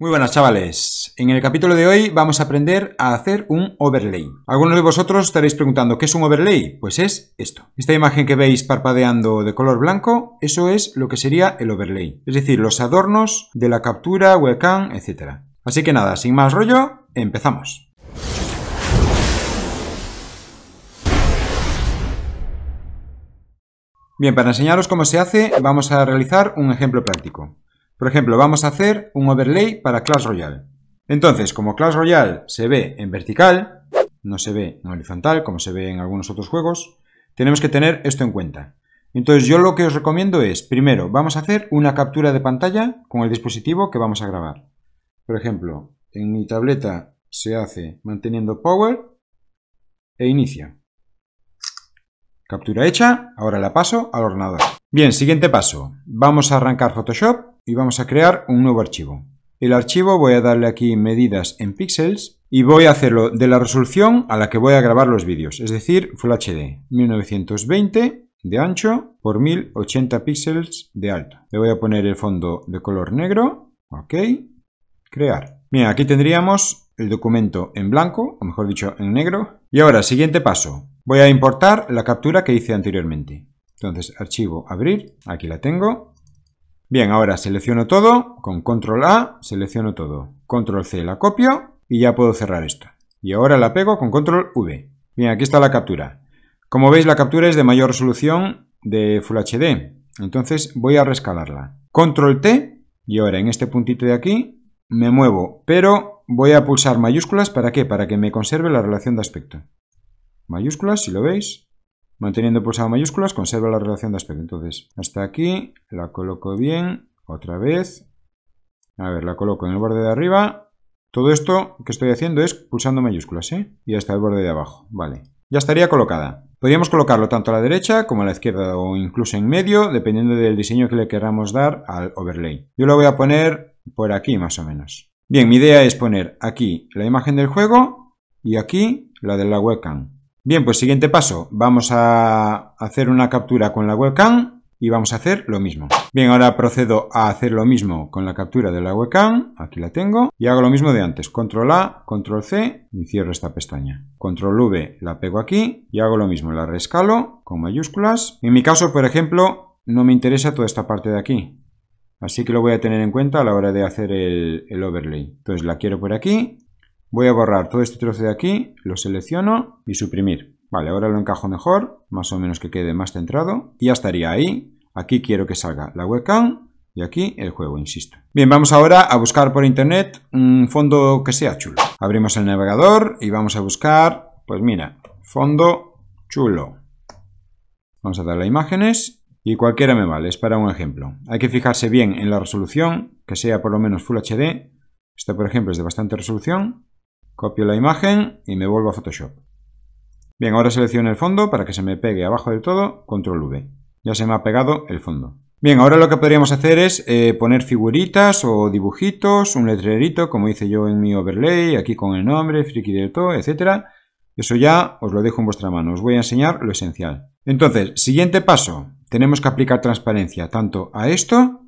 Muy buenas chavales, en el capítulo de hoy vamos a aprender a hacer un overlay. Algunos de vosotros estaréis preguntando, ¿qué es un overlay? Pues es esto. Esta imagen que veis parpadeando de color blanco, eso es lo que sería el overlay. Es decir, los adornos de la captura, webcam, etc. Así que nada, sin más rollo, empezamos. Bien, para enseñaros cómo se hace, vamos a realizar un ejemplo práctico. Por ejemplo, vamos a hacer un overlay para Clash Royale. Entonces, como Clash Royale se ve en vertical, no se ve en horizontal, como se ve en algunos otros juegos, tenemos que tener esto en cuenta. Entonces yo lo que os recomiendo es, primero, vamos a hacer una captura de pantalla con el dispositivo que vamos a grabar. Por ejemplo, en mi tableta se hace manteniendo Power e inicia. Captura hecha, ahora la paso al ordenador. Bien, siguiente paso. Vamos a arrancar Photoshop y vamos a crear un nuevo archivo. El archivo voy a darle aquí medidas en píxeles y voy a hacerlo de la resolución a la que voy a grabar los vídeos, es decir, Full HD, 1920 de ancho por 1080 píxeles de alto. Le voy a poner el fondo de color negro, ok, crear. Bien, aquí tendríamos el documento en blanco, o mejor dicho, en negro. Y ahora, siguiente paso. Voy a importar la captura que hice anteriormente. Entonces, archivo, abrir, aquí la tengo. Bien, ahora selecciono todo, con control A selecciono todo, control C la copio y ya puedo cerrar esto. Y ahora la pego con control V. Bien, aquí está la captura. Como veis, la captura es de mayor resolución de Full HD, entonces voy a rescalarla. Control T y ahora en este puntito de aquí me muevo, pero voy a pulsar mayúsculas, ¿para qué? Para que me conserve la relación de aspecto. Mayúsculas, si lo veis, Manteniendo pulsado mayúsculas, conserva la relación de aspecto. Entonces, hasta aquí, la coloco bien, otra vez. A ver, la coloco en el borde de arriba. Todo esto que estoy haciendo es pulsando mayúsculas, ¿eh? Y hasta el borde de abajo, vale. Ya estaría colocada. Podríamos colocarlo tanto a la derecha como a la izquierda o incluso en medio, dependiendo del diseño que le queramos dar al overlay. Yo lo voy a poner por aquí más o menos. Bien, mi idea es poner aquí la imagen del juego y aquí la de la webcam. Bien, pues siguiente paso. Vamos a hacer una captura con la webcam y vamos a hacer lo mismo. Bien, ahora procedo a hacer lo mismo con la captura de la webcam, aquí la tengo, y hago lo mismo de antes, control A, control C y cierro esta pestaña. Control V la pego aquí y hago lo mismo, la rescalo con mayúsculas. En mi caso, por ejemplo, no me interesa toda esta parte de aquí, así que lo voy a tener en cuenta a la hora de hacer el, el overlay. Entonces la quiero por aquí Voy a borrar todo este trozo de aquí, lo selecciono y suprimir. Vale, ahora lo encajo mejor, más o menos que quede más centrado. Y ya estaría ahí. Aquí quiero que salga la webcam y aquí el juego, insisto. Bien, vamos ahora a buscar por internet un fondo que sea chulo. Abrimos el navegador y vamos a buscar, pues mira, fondo chulo. Vamos a darle a imágenes y cualquiera me vale, es para un ejemplo. Hay que fijarse bien en la resolución, que sea por lo menos Full HD. Esta, por ejemplo, es de bastante resolución. Copio la imagen y me vuelvo a Photoshop. Bien, ahora selecciono el fondo para que se me pegue abajo del todo, control V. Ya se me ha pegado el fondo. Bien, ahora lo que podríamos hacer es eh, poner figuritas o dibujitos, un letrerito, como hice yo en mi overlay, aquí con el nombre, friki del todo, etc. Eso ya os lo dejo en vuestra mano, os voy a enseñar lo esencial. Entonces, siguiente paso, tenemos que aplicar transparencia tanto a esto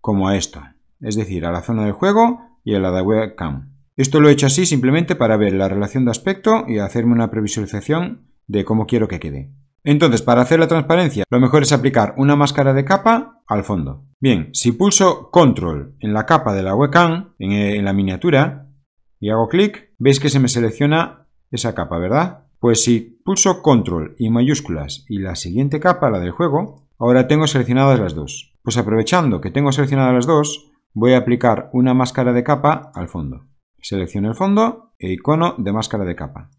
como a esto, es decir, a la zona del juego y a la de webcam. Esto lo he hecho así simplemente para ver la relación de aspecto y hacerme una previsualización de cómo quiero que quede. Entonces, para hacer la transparencia, lo mejor es aplicar una máscara de capa al fondo. Bien, si pulso Control en la capa de la webcam, en, eh, en la miniatura, y hago clic, veis que se me selecciona esa capa, ¿verdad? Pues si pulso Control y mayúsculas y la siguiente capa, la del juego, ahora tengo seleccionadas las dos. Pues aprovechando que tengo seleccionadas las dos, voy a aplicar una máscara de capa al fondo. Selecciono el fondo e icono de máscara de capa.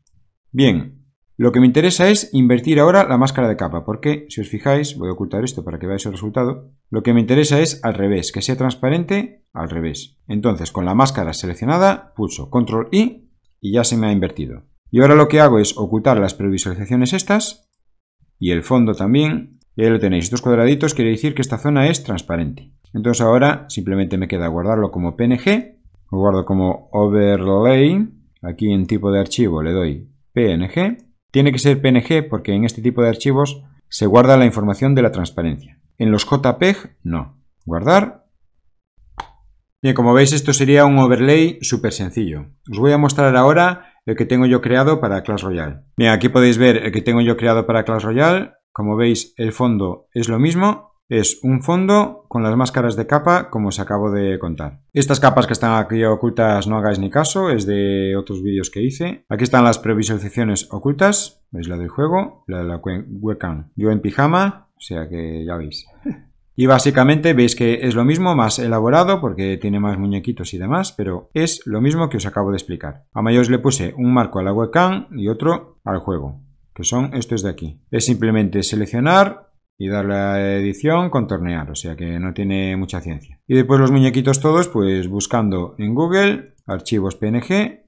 Bien, lo que me interesa es invertir ahora la máscara de capa, porque si os fijáis, voy a ocultar esto para que veáis el resultado, lo que me interesa es al revés, que sea transparente al revés. Entonces, con la máscara seleccionada, pulso Control I y ya se me ha invertido. Y ahora lo que hago es ocultar las previsualizaciones estas y el fondo también. Y ahí lo tenéis, estos cuadraditos quiere decir que esta zona es transparente. Entonces ahora simplemente me queda guardarlo como PNG lo guardo como overlay, aquí en tipo de archivo le doy PNG, tiene que ser PNG porque en este tipo de archivos se guarda la información de la transparencia. En los JPEG no. Guardar. Bien, como veis esto sería un overlay súper sencillo. Os voy a mostrar ahora el que tengo yo creado para Clash Royale. Bien, aquí podéis ver el que tengo yo creado para Clash Royale. Como veis el fondo es lo mismo, es un fondo con las máscaras de capa como os acabo de contar. Estas capas que están aquí ocultas no hagáis ni caso, es de otros vídeos que hice. Aquí están las previsualizaciones ocultas, veis la del juego, la de la webcam. Yo en pijama, o sea que ya veis. Y básicamente veis que es lo mismo, más elaborado porque tiene más muñequitos y demás, pero es lo mismo que os acabo de explicar. A mayores le puse un marco a la webcam y otro al juego, que son estos de aquí. Es simplemente seleccionar y darle a edición, contornear, o sea que no tiene mucha ciencia. Y después los muñequitos todos, pues buscando en Google, archivos PNG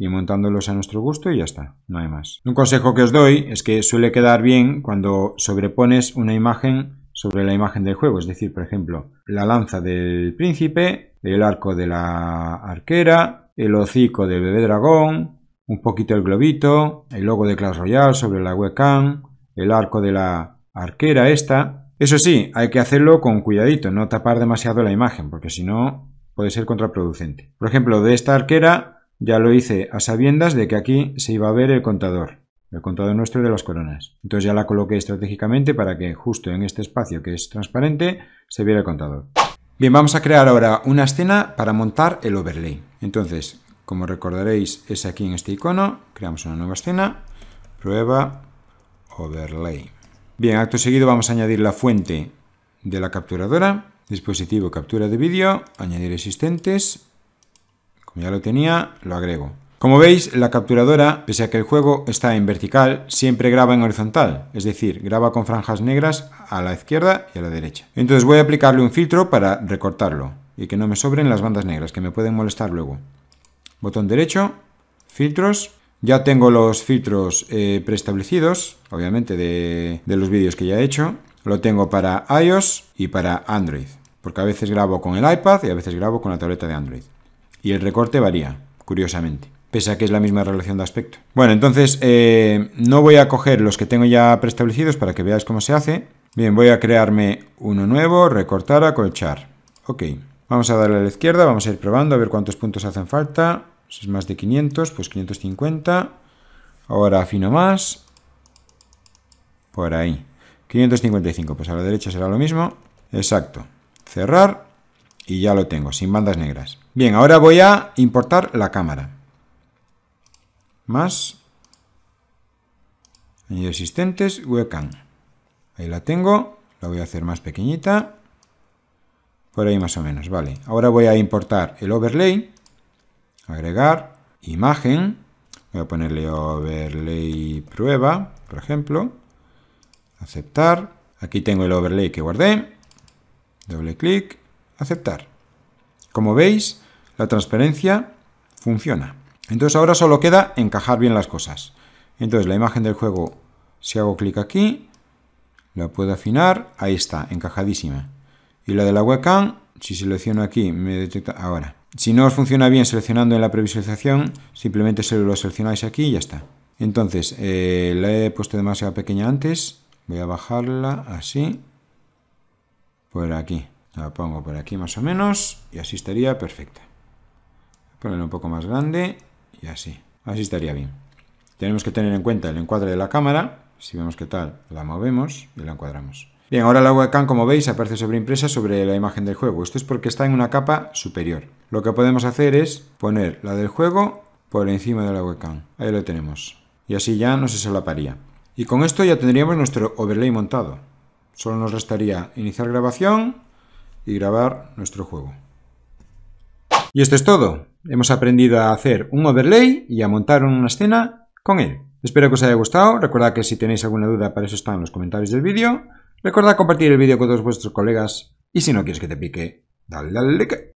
y montándolos a nuestro gusto y ya está, no hay más. Un consejo que os doy es que suele quedar bien cuando sobrepones una imagen sobre la imagen del juego, es decir, por ejemplo, la lanza del príncipe, el arco de la arquera, el hocico del bebé dragón, un poquito el globito, el logo de Clash Royale sobre la webcam, el arco de la Arquera esta. Eso sí, hay que hacerlo con cuidadito, no tapar demasiado la imagen, porque si no puede ser contraproducente. Por ejemplo, de esta arquera ya lo hice a sabiendas de que aquí se iba a ver el contador, el contador nuestro de las coronas. Entonces ya la coloqué estratégicamente para que justo en este espacio que es transparente se viera el contador. Bien, vamos a crear ahora una escena para montar el overlay. Entonces, como recordaréis, es aquí en este icono, creamos una nueva escena, prueba, overlay. Bien, acto seguido vamos a añadir la fuente de la capturadora, dispositivo captura de vídeo, añadir existentes, como ya lo tenía, lo agrego. Como veis, la capturadora, pese a que el juego está en vertical, siempre graba en horizontal, es decir, graba con franjas negras a la izquierda y a la derecha. Entonces voy a aplicarle un filtro para recortarlo y que no me sobren las bandas negras, que me pueden molestar luego. Botón derecho, filtros, ya tengo los filtros eh, preestablecidos, obviamente, de, los vídeos que ya he hecho. Lo tengo para iOS y para Android, porque a veces grabo con el iPad y a veces grabo con la tableta de Android. Y el recorte varía, curiosamente pese a que es la misma relación de aspecto. Bueno, entonces eh, no voy a coger los que tengo ya preestablecidos para que veáis cómo se hace. Bien, voy a crearme uno nuevo, recortar, colchar. Ok, vamos a darle a la izquierda, vamos a ir probando a ver cuántos puntos hacen falta. Si pues es más de 500, pues 550. Ahora afino más. Por ahí. 555, pues a la derecha será lo mismo. Exacto. Cerrar. Y ya lo tengo, sin bandas negras. Bien, ahora voy a importar la cámara. Más. Añadir existentes, webcam. Ahí la tengo. La voy a hacer más pequeñita. Por ahí más o menos, vale. Ahora voy a importar el overlay agregar, imagen, voy a ponerle overlay prueba, por ejemplo, aceptar, aquí tengo el overlay que guardé, doble clic, aceptar. Como veis, la transparencia funciona. Entonces ahora solo queda encajar bien las cosas. Entonces la imagen del juego, si hago clic aquí, la puedo afinar, ahí está, encajadísima. Y la de la webcam, si selecciono aquí, me detecta ahora. Si no os funciona bien seleccionando en la previsualización, simplemente se lo seleccionáis aquí y ya está. Entonces, eh, la he puesto demasiado pequeña antes, voy a bajarla así, por aquí. La pongo por aquí más o menos y así estaría perfecta. Ponerla un poco más grande y así. Así estaría bien. Tenemos que tener en cuenta el encuadre de la cámara. Si vemos qué tal, la movemos y la encuadramos. Bien, ahora la webcam, como veis, aparece sobreimpresa sobre la imagen del juego. Esto es porque está en una capa superior. Lo que podemos hacer es poner la del juego por encima de la webcam. Ahí lo tenemos. Y así ya no se solaparía. Y con esto ya tendríamos nuestro overlay montado. Solo nos restaría iniciar grabación y grabar nuestro juego. Y esto es todo. Hemos aprendido a hacer un overlay y a montar una escena con él. Espero que os haya gustado. Recordad que si tenéis alguna duda para eso está en los comentarios del vídeo. Recuerda compartir el vídeo con todos vuestros colegas y si no quieres que te pique, dale al like.